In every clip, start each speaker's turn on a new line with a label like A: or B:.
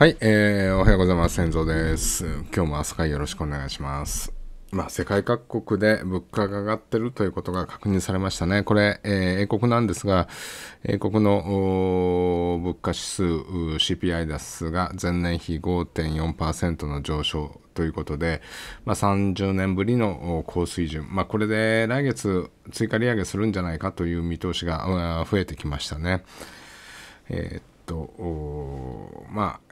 A: はい、えー、おはようございます。先祖です。今日も朝会よろしくお願いします。まあ、世界各国で物価が上がってるということが確認されましたね。これ、えー、英国なんですが、英国の物価指数 CPI スが前年比5.4%の上昇ということで、まあ、30年ぶりの高水準、まあ、これで来月追加利上げするんじゃないかという見通しが増えてきましたね。えー、っと、まあ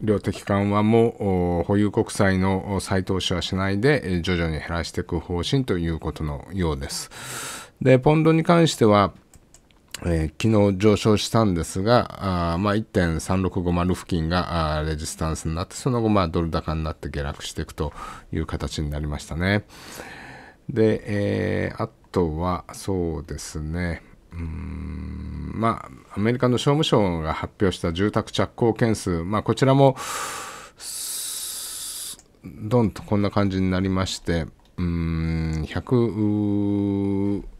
A: 量的緩和も保有国債の再投資はしないで徐々に減らしていく方針ということのようです。で、ポンドに関しては、えー、昨日上昇したんですが、あまあ、1.3650付近がレジスタンスになって、その後、まあ、ドル高になって下落していくという形になりましたね。で、えー、あとは、そうですね。まあ、アメリカの商務省が発表した住宅着工件数、まあ、こちらも、どんとこんな感じになりまして、うん、170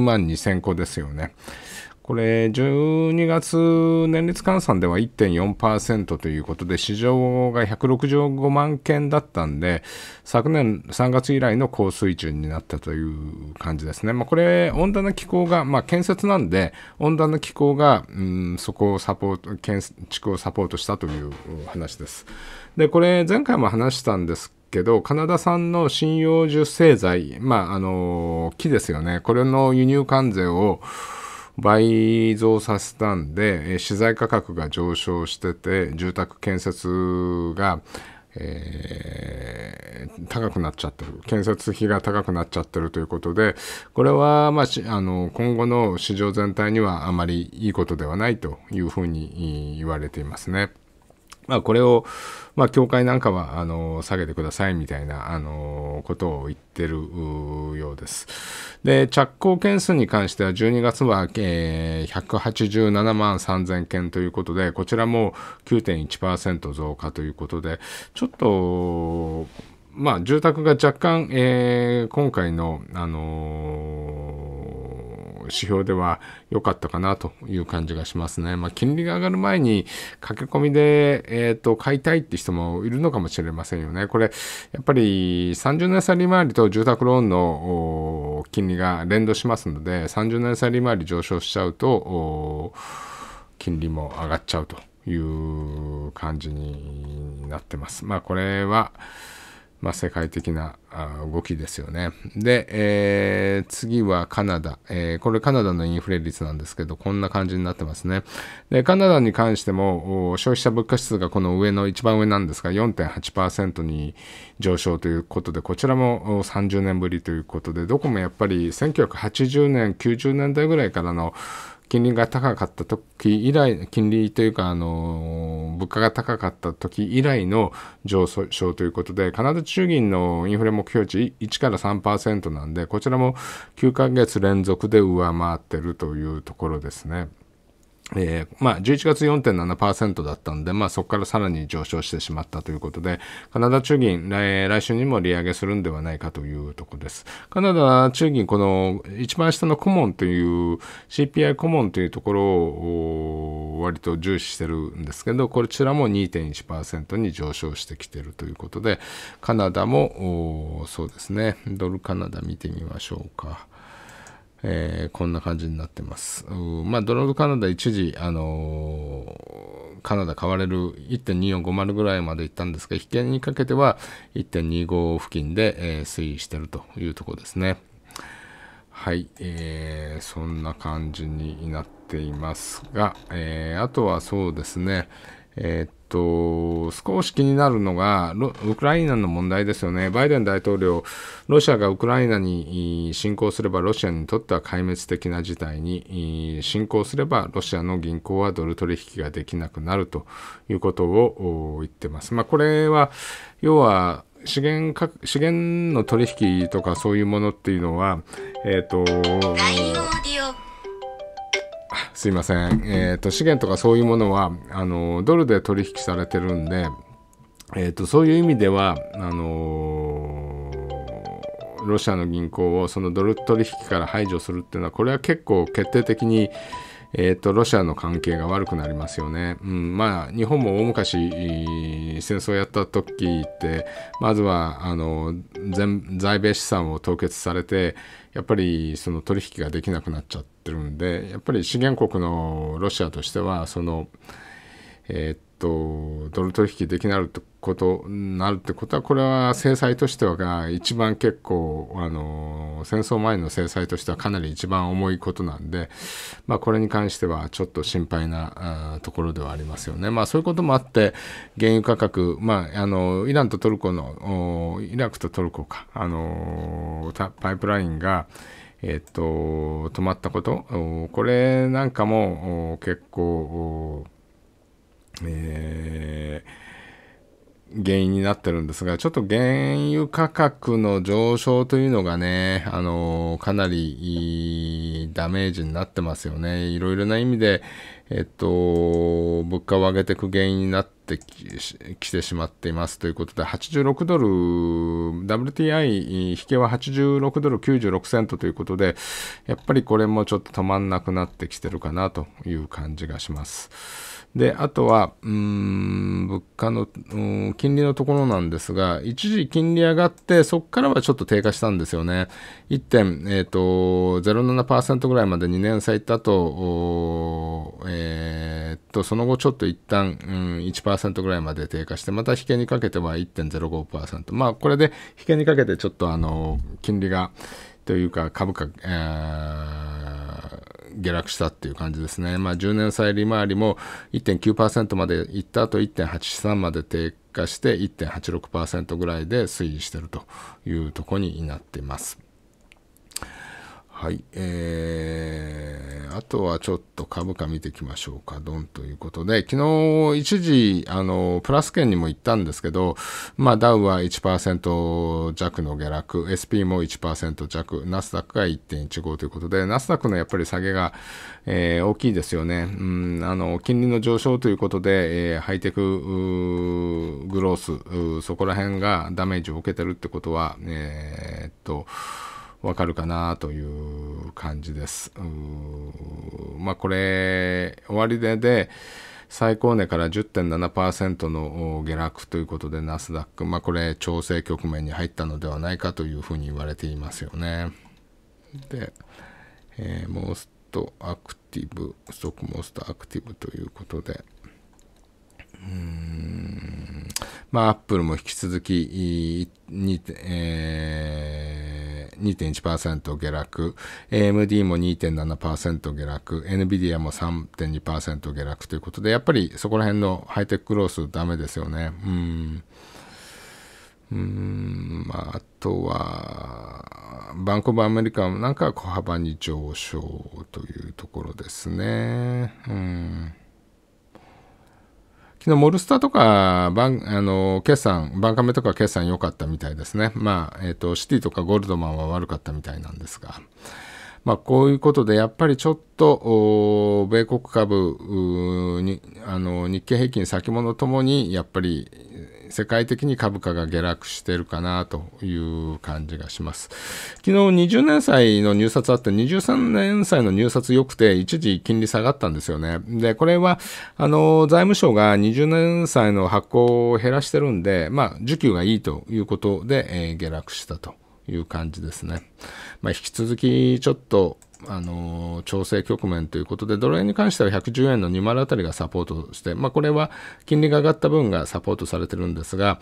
A: 万2000個ですよね。これ、12月年率換算では1.4%ということで、市場が165万件だったんで、昨年3月以来の高水準になったという感じですね。まあ、これ、温暖な気候が、まあ、建設なんで、温暖な気候が、うん、そこをサポート、建築をサポートしたという話です。で、これ、前回も話したんですけど、カナダ産の信用受精剤、まあ、あの、木ですよね。これの輸入関税を、倍増させたんで、え資材価格が上昇してて、住宅建設が、えー、高くなっちゃってる。建設費が高くなっちゃってるということで、これは、まあ、あの、今後の市場全体にはあまりいいことではないというふうに言われていますね。まあ、これを、まあ、教会なんかはあの下げてくださいみたいなあのことを言ってるようです。で、着工件数に関しては12月は、えー、187万3000件ということで、こちらも9.1%増加ということで、ちょっと、まあ、住宅が若干、えー、今回の、あのー指標では良かったかなという感じがしますね。まあ、金利が上がる前に駆け込みで、えーと、買いたいって人もいるのかもしれませんよね。これ、やっぱり30年差利回りと住宅ローンの金利が連動しますので、30年差利回り上昇しちゃうと、金利も上がっちゃうという感じになってます。まあ、これは、まあ、世界的な動きですよね。で、えー、次はカナダ、えー、これカナダのインフレ率なんですけど、こんな感じになってますね。で、カナダに関しても、消費者物価指数がこの上の一番上なんですが、4.8%に上昇ということで、こちらも30年ぶりということで、どこもやっぱり1980年、90年代ぐらいからの金利が高かった時以来、金利というか、あの、物価が高かった時以来の上昇ということで、カナダ中銀のインフレ目標値1から3%なんで、こちらも9ヶ月連続で上回ってるというところですね。えー、まあ、11月4.7%だったんで、まあ、そこからさらに上昇してしまったということで、カナダ中銀、来来週にも利上げするんではないかというところです。カナダ中銀、この一番下の顧問という、CPI 顧問というところを割と重視してるんですけど、こちらも2.1%に上昇してきてるということで、カナダも、そうですね、ドルカナダ見てみましょうか。えー、こんな感じになってます。まあ、ドローカナダ一時、あのー、カナダ買われる1.2450ぐらいまで行ったんですが、引けにかけては1.25付近で、えー、推移しているというところですね。はい、えー、そんな感じになっていますが、えー、あとはそうですね、えー、っと、少し気になるのが、ウクライナの問題ですよね。バイデン大統領、ロシアがウクライナに侵攻すれば、ロシアにとっては壊滅的な事態に、侵攻すれば、ロシアの銀行はドル取引ができなくなるということを言ってます。まあ、これは、要は、資源か資源の取引とかそういうものっていうのは、えー、っと、すいません、えーと、資源とかそういうものはあのドルで取引されてるんで、えーと、そういう意味ではあのー、ロシアの銀行をそのドル取引から排除するっていうのはこれは結構決定的に、えーと、ロシアの関係が悪くなりますよね。うん、まあ日本も大昔戦争やった時ってまずはあの全在米資産を凍結されてやっぱりその取引ができなくなっちゃって。ってるんでやっぱり資源国のロシアとしてはそのえー、っとドル取引できなるってことなるってことはこれは制裁としてはが一番結構あの戦争前の制裁としてはかなり一番重いことなんで、まあ、これに関してはちょっと心配なところではありますよね。まあ、そういうこともあって原油価格、まあ、あのイランとトルコのイラクとトルコかあのパイプラインがえっと、止まったこと、これなんかも結構、えー、原因になってるんですが、ちょっと原油価格の上昇というのがね、あの、かなりダメージになってますよね。いろいろな意味で、えっと、物価を上げていく原因になってってきてしまっていますということで、86ドル、WTI 引けは86ドル96セントということで、やっぱりこれもちょっと止まんなくなってきてるかなという感じがします。で、あとは、うん、物価の、金利のところなんですが、一時金利上がって、そこからはちょっと低下したんですよね。1.07%、ー、ぐらいまで2年咲った後、えーっと、その後ちょっと一旦、うん、1%ぐらいまで低下して、また引けにかけては1.05%。まあ、これで引けにかけてちょっと、あの、金利が、というか株価、えー、下落したっていう感じですね。まあ、10年債利回りも1.9%までいった後1.83まで低下して1.86%ぐらいで推移してるというところになっています。はい。えー、あとはちょっと株価見ていきましょうか。ドンということで、昨日一時、あの、プラス圏にも行ったんですけど、まあ、ダウは1%弱の下落、SP も1%弱、ナスダックが1.15ということで、ナスダックのやっぱり下げが、えー、大きいですよね。うん、あの、金利の上昇ということで、えー、ハイテクグロース、そこら辺がダメージを受けてるってことは、えー、っと、わかるかなという感じです。まあこれ終値で最高値から10.7%の下落ということでナスダック、まあ、これ調整局面に入ったのではないかというふうに言われていますよね。で、えー、モーストアクティブ、ストックモーストアクティブということで、うーんまあ、アップルも引き続き、えー2.1%下落、AMD も2.7%下落、NVIDIA も3.2%下落ということで、やっぱりそこら辺のハイテクロースダメですよね。うん。うん、まあ、あとは、バンコブアメリカなんかは小幅に上昇というところですね。うん。昨日、モルスターとか、バン、あの、決算、バンカメとか決算良かったみたいですね。まあ、えっ、ー、と、シティとかゴールドマンは悪かったみたいなんですが。まあ、こういうことで、やっぱりちょっと、米国株に、あの、日経平均先物ともに、やっぱり、世界的に株価が下落してるかなという感じがします。昨日20年債の入札あって、23年債の入札良くて、一時金利下がったんですよね。で、これは、あの、財務省が20年債の発行を減らしてるんで、まあ、需給がいいということで、えー、下落したと。いう感じですね。まあ、引き続きちょっとあの調整局面ということで、ドル円に関しては110円の20あたりがサポートして、まあ、これは金利が上がった分がサポートされてるんですが、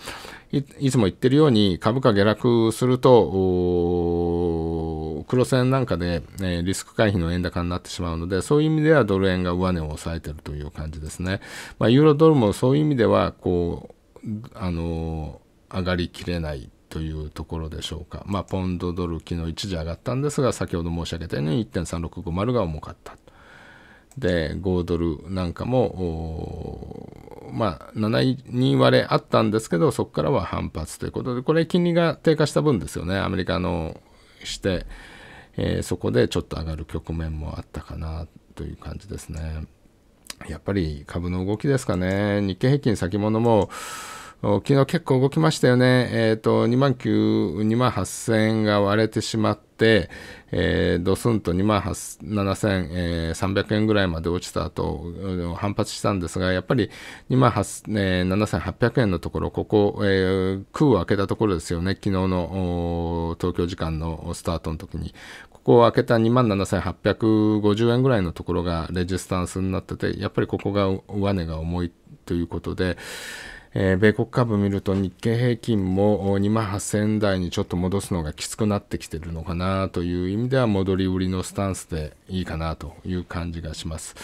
A: いつも言ってるように株価下落すると、黒線なんかで、ね、リスク回避の円高になってしまうので、そういう意味ではドル円が上値を抑えてるという感じですね。まあ、ユーロドルもそういう意味では、こう、あの上がりきれないというところでしょうか。まあ、ポンドドル昨日一時上がったんですが、先ほど申し上げたように1.3650が重かった。で、5ドルなんかも、まあ、7割れあったんですけど、そこからは反発ということで、これ金利が低下した分ですよね、アメリカのして、えー、そこでちょっと上がる局面もあったかなという感じですね。やっぱり株の動きですかね。日経平均先物もも昨日結構動きましたよね。えっ、ー、と、2万9、2万8000円が割れてしまって、えー、ドスンと2万7300円ぐらいまで落ちた後、反発したんですが、やっぱり2万7800円のところ、ここ、えー、空を開けたところですよね。昨日の東京時間のスタートの時に。ここを開けた2万7850円ぐらいのところがレジスタンスになってて、やっぱりここが上値が重いということで、えー、米国株見ると日経平均も2万8000台にちょっと戻すのがきつくなってきてるのかなという意味では戻り売りのスタンスでいいかなという感じがします。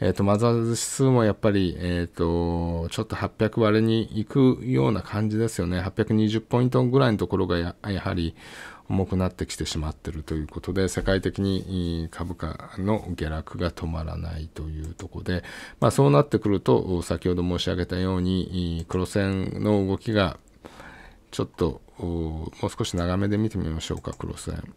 A: えっ、ー、と、マザーズ指数もやっぱり、えっ、ー、と、ちょっと800割れに行くような感じですよね。820ポイントぐらいのところがやはり重くなってきてしまってるということで、世界的に株価の下落が止まらないというところで、まあ、そうなってくると、先ほど申し上げたように、黒線の動きがちょっともう少し長めで見てみましょうか、黒線。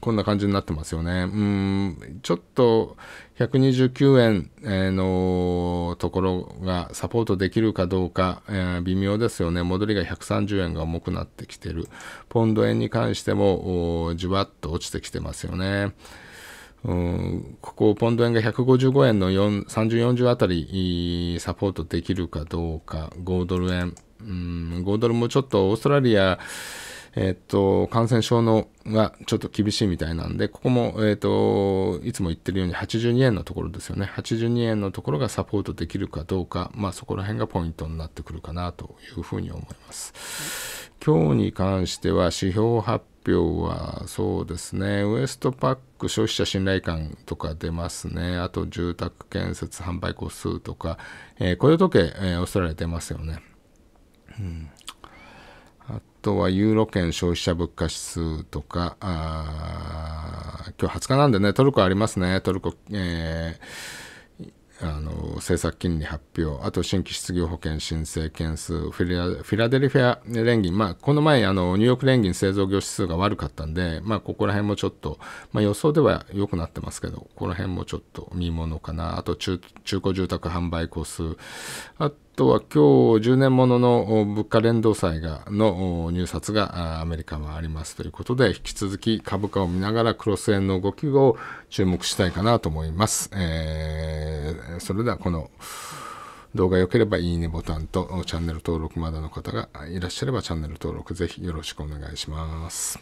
A: こんな感じになってますよね。うん、ちょっと129円、のところがサポートできるかどうか、えー、微妙ですよね。戻りが130円が重くなってきてる。ポンド円に関してもじわっと落ちてきてますよね。うん、ここ、ポンド円が155円の4 30、40あたりサポートできるかどうか、5ドル円、うん、5ドルもちょっとオーストラリア、えっと、感染症のがちょっと厳しいみたいなんで、ここも、えっと、いつも言ってるように82円のところですよね。82円のところがサポートできるかどうか、まあそこら辺がポイントになってくるかなというふうに思います。今日に関しては指標発表はそうですね、ウエストパック消費者信頼感とか出ますね、あと住宅建設販売個数とか、えー、雇用時計、えー、オーらト出ますよね。うんとはユーロ圏消費者物価指数とか、あ今日20日なんでね、トルコありますね、トルコ、えー、あの政策金利発表、あと新規失業保険申請件数、フィラデルフィア連銀、まあ、この前あの、ニューヨーク連銀製造業指数が悪かったんで、まあ、ここら辺もちょっと、まあ、予想では良くなってますけど、ここら辺もちょっと見ものかな、あと中中古住宅販売個数、あととは今日10年ものの物価連動債がの入札がアメリカはありますということで、引き続き株価を見ながらクロス円の動きを注目したいかなと思います。えー、それではこの動画良ければいいねボタンとチャンネル登録まだの方がいらっしゃればチャンネル登録ぜひよろしくお願いします。